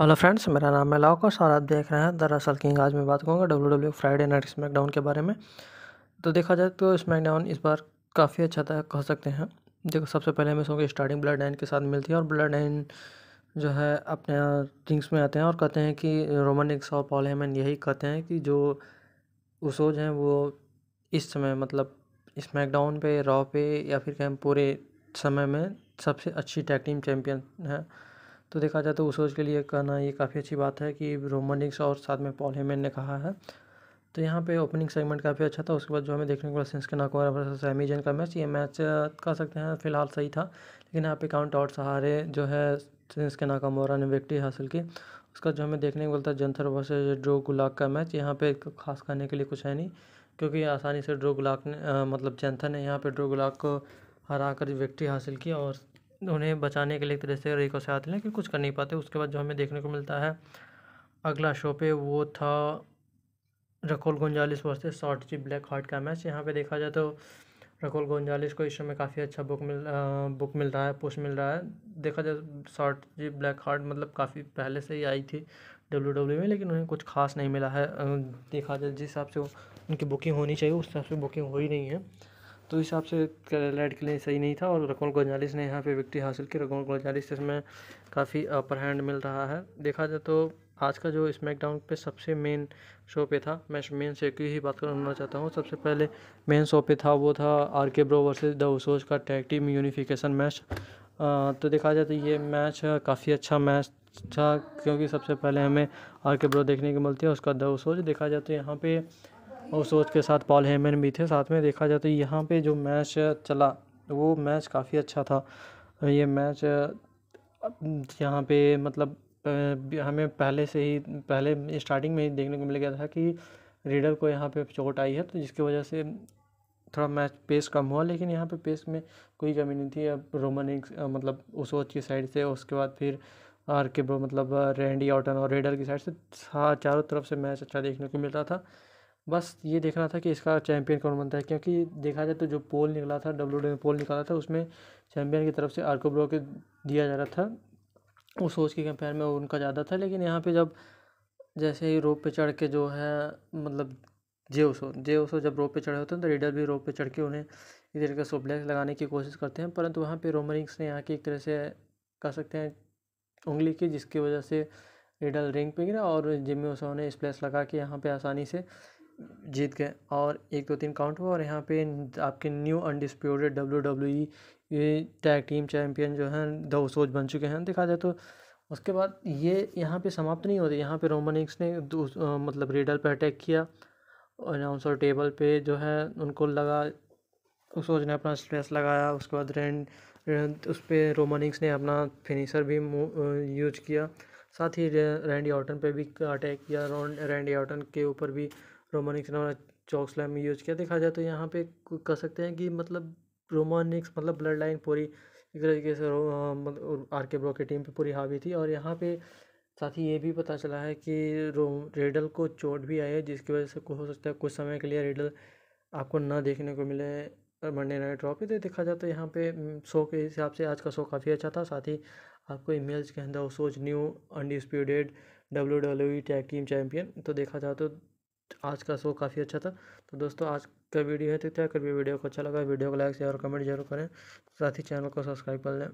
hello friends मेरा नाम है लाकोस और आप देख रहे हैं दरअसल किंग आज मैं बात करूँगा W W Friday night SmackDown के बारे में तो देखा जाए तो स्मैकडाउन इस बार काफ़ी अच्छा था कह सकते हैं देखो सबसे पहले हमें सोचे स्टार्टिंग ब्लड लाइन के साथ मिलती है और ब्लड लाइन जो है अपने रिंग्स में आते हैं और कहते हैं कि रोमन और पॉल हेमन यही कहते हैं कि जो उसोज हैं वो इस समय मतलब स्मैकडाउन पे रॉ पे या फिर कहें पूरे समय में सबसे अच्छी टैग टीम चैम्पियन है तो देखा जाए तो उस रोज के लिए कहना ये काफ़ी अच्छी बात है कि रोमनिक्स और साथ में पॉल हेमेन ने कहा है तो यहाँ पे ओपनिंग सेगमेंट काफ़ी अच्छा था उसके बाद जो हमें देखने को मिला सिंस के नाकोरा वर्सेस एमीजन का मैच ये मैच कह सकते हैं फिलहाल सही था लेकिन यहाँ पे काउंट आउट सहारे जो है सिंस के नाकामोरा ने विक्ट्री हासिल की उसका जो हमें देखने को मिलता है जंथर वर्सेज ड्रो गुलाक का मैच यहाँ पे खास करने के लिए कुछ है नहीं क्योंकि आसानी से ड्रो गुलाक ने मतलब जंथर ने यहाँ पर ड्रो गुलाक को हरा कर विक्ट्री हासिल की और उन्हें बचाने के लिए एक तरह से रेखों से आते हैं लेकिन कुछ कर नहीं पाते उसके बाद जो हमें देखने को मिलता है अगला शो पे वो था Raquel Gonzalez versus Shotzi Blackheart का मैच यहाँ पे देखा जाए तो रकोल गंजालिस को इस समय काफ़ी अच्छा बुक मिल आ, बुक मिल रहा है पुश मिल रहा है देखा जाए शॉर्ट जी ब्लैक हार्ट मतलब काफ़ी पहले से ही आई थी डब्ल्यू डब्ल्यू में लेकिन उन्हें कुछ खास नहीं मिला है देखा जाए जिस हिसाब से उनकी बुकिंग होनी चाहिए उस हिसाब से बुकिंग हो ही नहीं है तो इस हिसाब से रेड के लिए सही नहीं था और रकुल गोंजालिस ने यहाँ पे विक्ट्री हासिल की रकौल से इसमें काफ़ी अपर हैंड मिल रहा है देखा जाए तो आज का जो स्मैकडाउन पे सबसे मेन शो पे था मैं मेन शो की ही बात करना चाहता हूँ सबसे पहले मेन शो पे था वो था R K Bro versus the Usos का टैग टीम यूनिफिकेशन मैच तो देखा जाए तो ये मैच काफ़ी अच्छा मैच था क्योंकि सबसे पहले हमें आर के ब्रो देखने को मिलती है उसका द उसोज देखा जाए तो यहाँ पे और सोच के साथ पॉल हेमन भी थे साथ में देखा जाए तो यहाँ पे जो मैच चला वो मैच काफ़ी अच्छा था ये मैच यहाँ पे मतलब हमें पहले से ही पहले स्टार्टिंग में ही देखने को मिल गया था कि रीडर को यहाँ पे चोट आई है तो जिसकी वजह से थोड़ा मैच पेस कम हुआ लेकिन यहाँ पे पेस में कोई कमी नहीं थी अब रोमन एक मतलब उसोच की साइड से उसके बाद फिर आर के मतलब रेंडी ऑटन और रेडर की साइड से चारों तरफ से मैच अच्छा देखने को मिल रहा था बस ये देखना था कि इसका चैम्पियन कौन बनता है क्योंकि देखा जाए तो जो पोल निकला था डब्ल्यू डब्ल्यू e पोल निकाला था उसमें चैम्पियन की तरफ से आर्को ब्रो के दिया जा रहा था उस सोच के कंपेयर में उनका ज़्यादा था लेकिन यहाँ पे जब जैसे ही रोप पे चढ़ के जो है मतलब जे ओसो जे ओसो जब रोप पे चढ़े होते हैं तो रीडर भी रोप पे चढ़ के उन्हें एक तरीके से ब्लैक लगाने की कोशिश करते हैं परंतु वहाँ पे रोमरिंग्स ने यहाँ की एक तरह से कर सकते हैं उंगली की जिसकी वजह से रीडल रिंग पे गिरा और जिम्मे ओसो ने स्प्लेस लगा के यहाँ पे आसानी से जीत गए और एक दो तीन काउंट हुआ और यहाँ पे आपके new undisputed W W E tag team champion जो हैं दो सोच बन चुके हैं दिखा जाए तो उसके बाद ये यहाँ पे समाप्त नहीं होते यहाँ पे रोमन एक्स ने आ, मतलब रेडल पे अटैक किया अनाउंसर टेबल पे जो है उनको लगा उस ने अपना स्ट्रेस लगाया उसके बाद रेंड उस पर रोमन एक्स ने अपना फिनिशर भी यूज किया साथ ही रैंडी ऑटन पे भी अटैक किया रैंडी ऑटन के ऊपर भी रोमानिक्स ने चौक स्लैम में यूज किया देखा जाए तो यहाँ पे कह सकते हैं कि मतलब रोमानिक्स मतलब ब्लड लाइन पूरी एक तरीके से आर के ब्रो की टीम पे पूरी हावी थी और यहाँ पे साथ ही ये भी पता चला है कि रो रेडल को चोट भी आई है जिसकी वजह से हो सकता है कुछ समय के लिए रेडल आपको ना देखने को मिले मंडे नाइट ट्रॉफी तो देखा जाए तो यहाँ पे शो के हिसाब से आज का शो काफ़ी अच्छा था साथ ही आपको इमेज के अंदर सोच new undisputed W W tag team champion तो देखा जाए तो आज का शो काफ़ी अच्छा था तो दोस्तों आज का वीडियो है तो क्या कर वीडियो को अच्छा लगा वीडियो को लाइक शेयर और कमेंट जरूर करें साथ ही चैनल को सब्सक्राइब कर लें